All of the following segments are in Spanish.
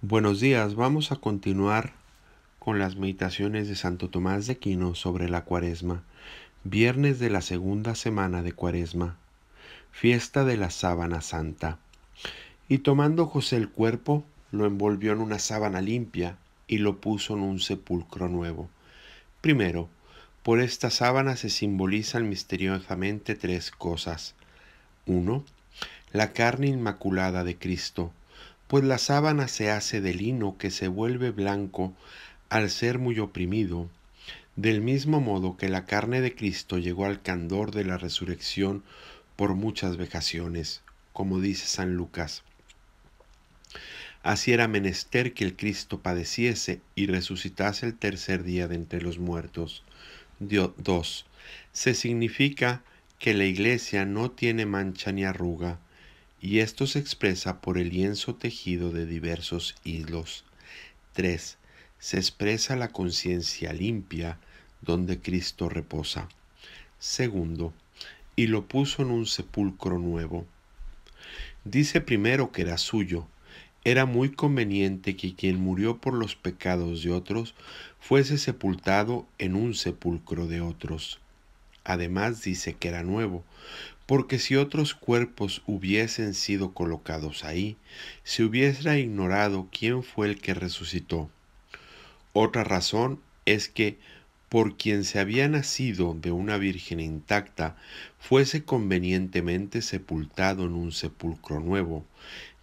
Buenos días, vamos a continuar con las meditaciones de Santo Tomás de Aquino sobre la Cuaresma, viernes de la segunda semana de Cuaresma, fiesta de la sábana santa. Y tomando José el cuerpo, lo envolvió en una sábana limpia y lo puso en un sepulcro nuevo. Primero, por esta sábana se simbolizan misteriosamente tres cosas. 1. La carne inmaculada de Cristo pues la sábana se hace de lino que se vuelve blanco al ser muy oprimido, del mismo modo que la carne de Cristo llegó al candor de la resurrección por muchas vejaciones, como dice San Lucas. Así era menester que el Cristo padeciese y resucitase el tercer día de entre los muertos. 2. Se significa que la iglesia no tiene mancha ni arruga, y esto se expresa por el lienzo tejido de diversos hilos. 3. Se expresa la conciencia limpia donde Cristo reposa. Segundo, y lo puso en un sepulcro nuevo. Dice primero que era suyo. Era muy conveniente que quien murió por los pecados de otros fuese sepultado en un sepulcro de otros. Además dice que era nuevo, porque si otros cuerpos hubiesen sido colocados ahí, se hubiera ignorado quién fue el que resucitó. Otra razón es que por quien se había nacido de una virgen intacta, fuese convenientemente sepultado en un sepulcro nuevo,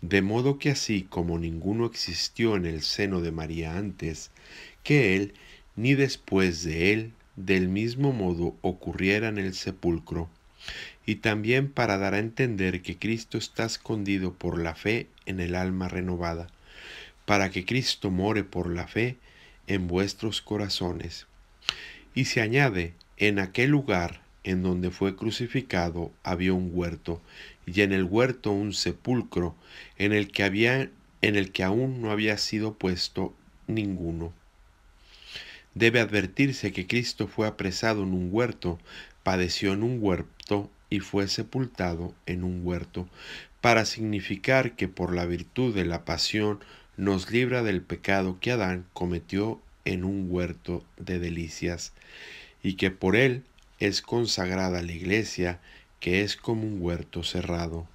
de modo que así como ninguno existió en el seno de María antes que él, ni después de él, del mismo modo ocurriera en el sepulcro y también para dar a entender que Cristo está escondido por la fe en el alma renovada, para que Cristo more por la fe en vuestros corazones. Y se añade, en aquel lugar en donde fue crucificado había un huerto, y en el huerto un sepulcro, en el que había en el que aún no había sido puesto ninguno. Debe advertirse que Cristo fue apresado en un huerto, padeció en un huerto y fue sepultado en un huerto, para significar que por la virtud de la pasión nos libra del pecado que Adán cometió en un huerto de delicias, y que por él es consagrada la iglesia, que es como un huerto cerrado.